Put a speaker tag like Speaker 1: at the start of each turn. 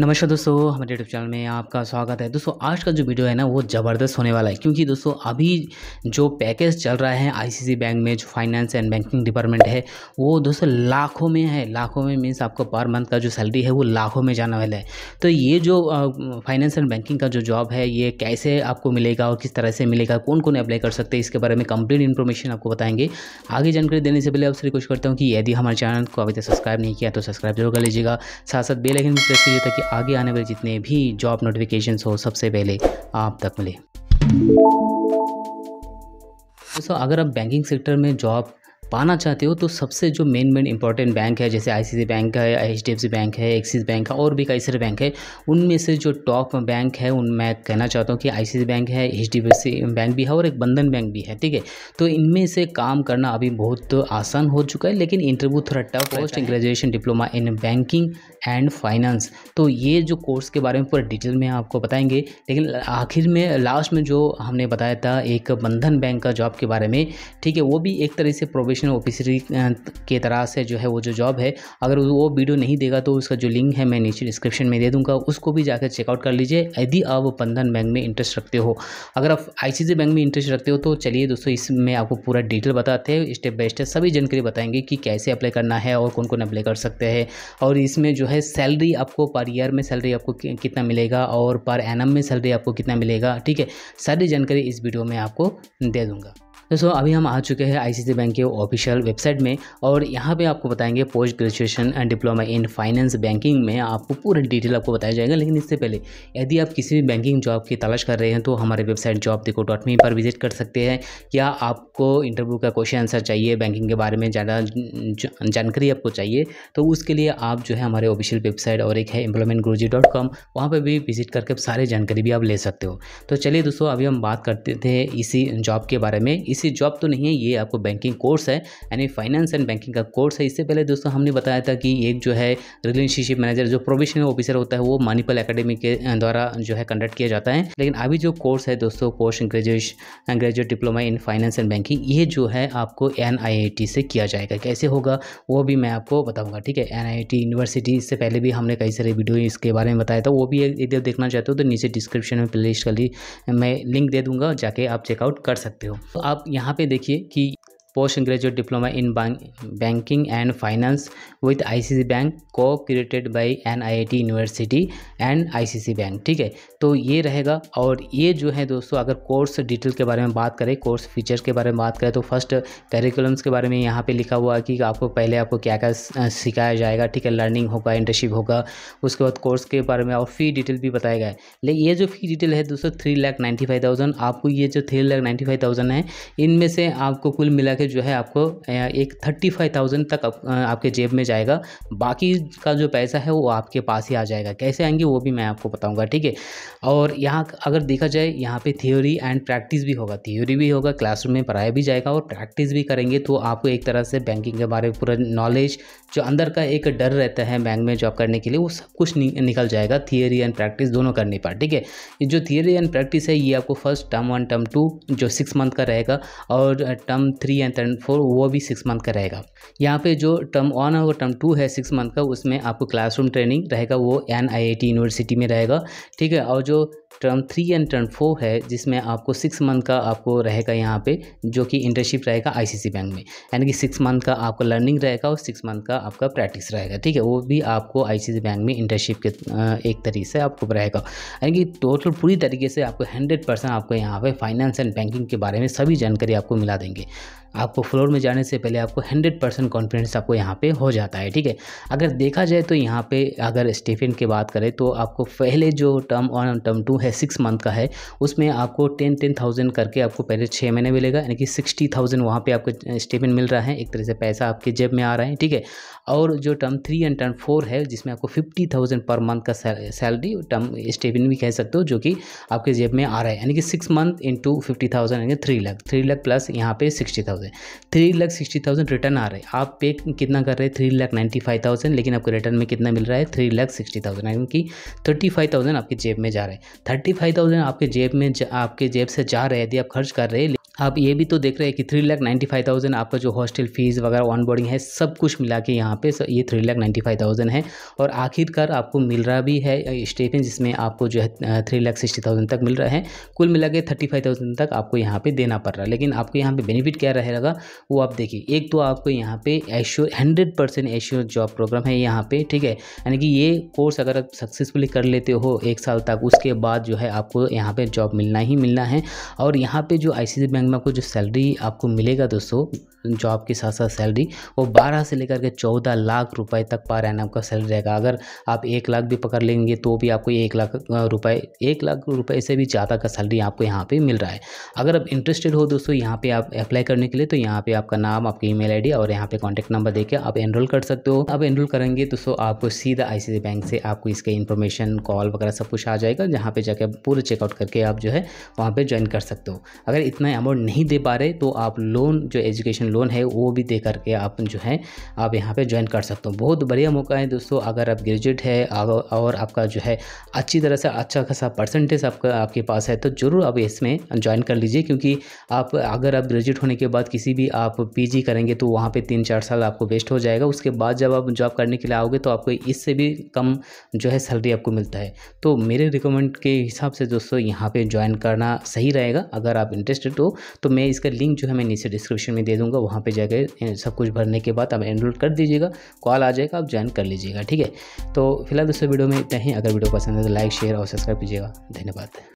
Speaker 1: नमस्कार दोस्तों हमारे यूट्यूब चैनल में आपका स्वागत है दोस्तों आज का जो वीडियो है ना वो ज़बरदस्त होने वाला है क्योंकि दोस्तों अभी जो पैकेज चल रहा है आईसीसी बैंक में जो फाइनेंस एंड बैंकिंग डिपार्टमेंट है वो दोस्तों लाखों में है लाखों में मीन्स आपको पर मंथ का जो सैलरी है वो लाखों में जाने वाला है तो ये जो फाइनेंस एंड बैंकिंग का जो जॉब है ये कैसे आपको मिलेगा और किस तरह से मिलेगा कौन कौन अप्लाई कर सकते हैं इसके बारे में कंप्लीट इन्फॉर्मेशन आपको बताएंगे आगे जानकारी देने से पहले आपसे रिक्वेस्ट करता हूँ कि यदि हमारे चैनल को अभी तक सब्सक्राइब नहीं किया तो सब्सक्राइब जरूर कर लीजिएगा साथ साथ बेलाइकन भी प्रेस कीजिए ताकि आगे आने वाले जितने भी जॉब नोटिफिकेशन हो सबसे पहले आप तक मिले दोस्तों अगर आप बैंकिंग सेक्टर में जॉब पाना चाहते हो तो सबसे जो मेन मेन इंपॉर्टेंट बैंक है जैसे सी बैंक है सी बैंक है एक्सिस बैंक है और भी कई सारे बैंक है उनमें से जो टॉप बैंक है उन मैं कहना चाहता हूँ कि सी बैंक है सी बैंक भी है और एक बंधन बैंक भी है ठीक है तो इनमें से काम करना अभी बहुत आसान हो चुका है लेकिन इंटरव्यू थोड़ा tough post graduation diploma in banking and finance तो ये जो कोर्स के बारे में पूरा डिटेल में आपको बताएंगे लेकिन आखिर में लास्ट में जो हमने बताया था एक बंधन बैंक का जॉब के बारे में ठीक है वो भी एक तरह से प्रोविजन कॉरपोरेशन ऑफिसर के तरह से जो है वो जो जॉब है अगर वो वीडियो नहीं देगा तो उसका जो लिंक है मैं नीचे डिस्क्रिप्शन में दे दूँगा उसको भी जाकर चेकआउट कर लीजिए यदि आप बंधन बैंक में इंटरेस्ट रखते हो अगर आप आई बैंक में इंटरेस्ट रखते हो तो चलिए दोस्तों इसमें आपको पूरा डिटेल बताते हैं स्टेप बाय स्टेप सभी जानकारी बताएंगे कि कैसे अप्लाई करना है और कौन कौन अप्लाई कर सकते हैं और इसमें जो है सैलरी आपको पर ईयर में सैलरी आपको कितना मिलेगा और पर एन में सैलरी आपको कितना मिलेगा ठीक है सारी जानकारी इस वीडियो में आपको दे दूँगा दोस्तों अभी हम आ चुके हैं आईसीसी बैंक के ऑफिशियल वेबसाइट में और यहाँ पे आपको बताएंगे post graduation and diploma in finance banking में आपको पूरा डिटेल आपको बताया जाएगा लेकिन इससे पहले यदि आप किसी भी बैंकिंग जॉब की तलाश कर रहे हैं तो हमारे वेबसाइट जॉब देखो डॉट मी पर विजिट कर सकते हैं या आपको इंटरव्यू का क्वेश्चन आंसर चाहिए बैंकिंग के बारे में ज़्यादा जानकारी आपको चाहिए तो उसके लिए आप जो है हमारे ऑफिशियल वेबसाइट और एक है एम्प्लॉयमेंट गुरुजी डॉट कॉम वहाँ पर भी विजिट करके सारी जानकारी भी आप ले सकते हो तो चलिए दोस्तों अभी हम बात करते थे इसी जॉब के बारे में इस इसी जॉब तो नहीं है ये आपको बैंकिंग कोर्स है यानी फाइनेंस एंड बैंकिंग का कोर्स है इससे पहले दोस्तों हमने बताया था कि एक जो है रिलेशनशिप मैनेजर जो प्रोविशनल ऑफिसर होता है वो मानीपल अकेडमी के द्वारा जो है कंडक्ट किया जाता है लेकिन अभी जो कोर्स है दोस्तों post graduation graduate diploma in finance and banking ये जो है आपको एन से किया जाएगा कैसे होगा वो भी मैं आपको बताऊँगा ठीक है एन यूनिवर्सिटी इससे पहले भी हमने कई सारे वीडियो इसके बारे में बताया था वो भी यदि देखना चाहते हो तो नीचे डिस्क्रिप्शन में कर ली मैं लिंक दे दूंगा जाके आप चेकआउट कर सकते हो तो आप यहाँ पे देखिए कि post graduate diploma in banking and finance finance ICC bank को created by N I T university and I C C bank ठीक है तो ये रहेगा और ये जो है दोस्तों अगर कोर्स डिटेल के बारे में बात करें कोर्स फीचर्स के बारे में बात करें तो फर्स्ट करिकुलम्स के बारे में यहाँ पर लिखा हुआ है कि आपको पहले आपको क्या क्या सिखाया जाएगा ठीक है लर्निंग होगा इंटर्नशिप होगा उसके बाद कोर्स के बारे में और फ़ी डिटेल भी बताया गया है लेकिन ये जो फ़ी डिटेल है दोस्तों three lakh ninety five thousand आपको ये जो three lakh ninety five thousand है इनमें से आपको कुल मिला जाके जो है आपको एक थर्टी फाइव थाउजेंड तक आपके जेब में जाएगा बाकी का जो पैसा है वो आपके पास ही आ जाएगा कैसे आएंगे वो भी मैं आपको बताऊंगा ठीक है और यहाँ अगर देखा जाए यहाँ पे थ्योरी एंड प्रैक्टिस भी होगा थ्योरी भी होगा क्लासरूम में पढ़ाया भी जाएगा और प्रैक्टिस भी करेंगे तो आपको एक तरह से बैंकिंग के बारे में पूरा नॉलेज जो अंदर का एक डर रहता है बैंक में जॉब करने के लिए वो सब कुछ निकल जाएगा थियोरी एंड प्रैक्टिस दोनों करने पर ठीक है जो थियोरी एंड प्रैक्टिस है ये आपको first term one term two जो सिक्स मंथ का रहेगा और term three and and term four वो भी सिक्स मंथ का रहेगा यहाँ पे जो टर्म वन और टर्म टू है सिक्स मंथ का उसमें आपको क्लासरूम ट्रेनिंग रहेगा वो एन यूनिवर्सिटी में रहेगा ठीक है और जो term three and term four है जिसमें आपको सिक्स मंथ का आपको रहेगा यहाँ पे जो कि इंटर्नशिप रहेगा आईसीसी बैंक में यानी कि सिक्स मंथ का आपका लर्निंग रहेगा और सिक्स मंथ का आपका प्रैक्टिस रहेगा ठीक है वो भी आपको आईसीसी बैंक में इंटर्नशिप के एक तरीके से आपको रहेगा यानी कि टोटल पूरी तरीके से आपको हंड्रेड परसेंट आपको यहाँ पे फाइनेंस एंड बैंकिंग के बारे में सभी जानकारी आपको मिला देंगे आपको फ्लोर में जाने से पहले आपको हंड्रेड परसेंट कॉन्फिडेंस आपको यहाँ पे हो जाता है ठीक है अगर देखा जाए तो यहाँ पे अगर स्टेफिन की बात करें तो आपको पहले जो टर्म वन टर्म टू है सिक्स मंथ का है उसमें आपको टेन टेन थाउजेंड करके आपको पहले छः महीने मिलेगा यानी कि सिक्सटी थाउजेंड वहाँ पर आपको स्टेफिन मिल रहा है एक तरह से पैसा आपके जेब में आ रहा है ठीक है और जो term three and term four है जिसमें आपको फिफ्टी थाउजेंड पर मंथ का सैलरी टर्म स्टेफिन भी कह सकते हो जो कि आपके जेब में आ रहा है यानी कि six month into fifty thousand यानी three lakh three lakh plus यहाँ पे sixty thousand thousand three lakh sixty thousand return आ रहे हैं आप पे कितना कर रहे हैं three lakh ninety five thousand लेकिन आपको रिटर्न में कितना मिल रहा है थ्री लाख सिक्सटी थाउजेंड यानी कि थर्टी फाइव थाउजेंड आपके जेब में जा रहे हैं थर्टी फाइव थाउजेंड आपके जेब में आपके जेब से जा रहे थे आप खर्च कर रहे हैं आप ये भी तो देख रहे हैं कि three lakh ninety five thousand आपका जो हॉस्टल फीस वगैरह ऑन बोर्डिंग है सब कुछ मिला के यहाँ पे ये three lakh ninety five thousand है और आखिरकार आपको मिल रहा भी है स्टेपेंड जिसमें आपको जो है थ्री लाख सिक्सटी थाउजेंड तक मिल रहा है कुल मिला के थर्टी फाइव थाउजेंड तक आपको यहाँ पे देना पड़ रहा है लेकिन आपको यहाँ पे बेनिफिट क्या रहेगा वो आप देखिए एक तो आपको यहाँ पे assure hundred percent assure job program है यहाँ पे ठीक है यानी कि ये कोर्स अगर आप सक्सेसफुली कर लेते हो एक साल तक उसके बाद जो है आपको यहाँ पे जॉब मिलना ही मिलना है और यहाँ पे जो आई बैंक में आपको जो सैलरी आपको मिलेगा दोस्तों जॉब के साथ साथ सैलरी वो बारह से लेकर के चौदह लाख रुपए तक पर एन आपका सैलरी रहेगा अगर आप एक लाख भी पकड़ लेंगे तो भी आपको एक लाख रुपए एक लाख रुपए से भी ज़्यादा का सैलरी आपको यहाँ पे मिल रहा है अगर आप इंटरेस्टेड हो दोस्तों यहाँ पे आप अप्लाई करने के लिए तो यहाँ पे आपका नाम आपकी ईमेल आईडी और यहाँ पे कॉन्टैक्ट नंबर देके आप एनरोल कर सकते हो आप एनरोल करेंगे दोस्तों आपको सीधा आई बैंक से आपको इसके इन्फॉर्मेशन कॉल वगैरह सब कुछ आ जाएगा जहाँ पर जाकर पूरा चेकआउट करके आप जो है वहाँ पर ज्वाइन कर सकते हो अगर इतना अमाउंट लोन नहीं दे पा रहे तो आप लोन जो एजुकेशन लोन है वो भी दे करके आप जो है आप यहाँ पे ज्वाइन कर सकते हो बहुत बढ़िया मौका है दोस्तों अगर आप ग्रेजुएट है और आपका जो है अच्छी तरह से अच्छा खासा परसेंटेज आपका आपके पास है तो ज़रूर आप इसमें ज्वाइन कर लीजिए क्योंकि आप अगर आप ग्रेजुएट होने के बाद किसी भी आप पी करेंगे तो वहाँ पर तीन चार साल आपको वेस्ट हो जाएगा उसके बाद जब आप जॉब करने के लिए आओगे तो आपको इससे भी कम जो है सैलरी आपको मिलता है तो मेरे रिकमेंड के हिसाब से दोस्तों यहाँ पर ज्वाइन करना सही रहेगा अगर आप इंटरेस्टेड हो तो मैं इसका लिंक जो है मैं नीचे डिस्क्रिप्शन में दे दूँगा वहाँ पर जाकर सब कुछ भरने के बाद आप एनरोल कर दीजिएगा कॉल आ जाएगा आप ज्वाइन कर लीजिएगा ठीक है तो फिलहाल दोस्तों वीडियो में इतना ही अगर वीडियो पसंद है तो लाइक शेयर और सब्सक्राइब कीजिएगा धन्यवाद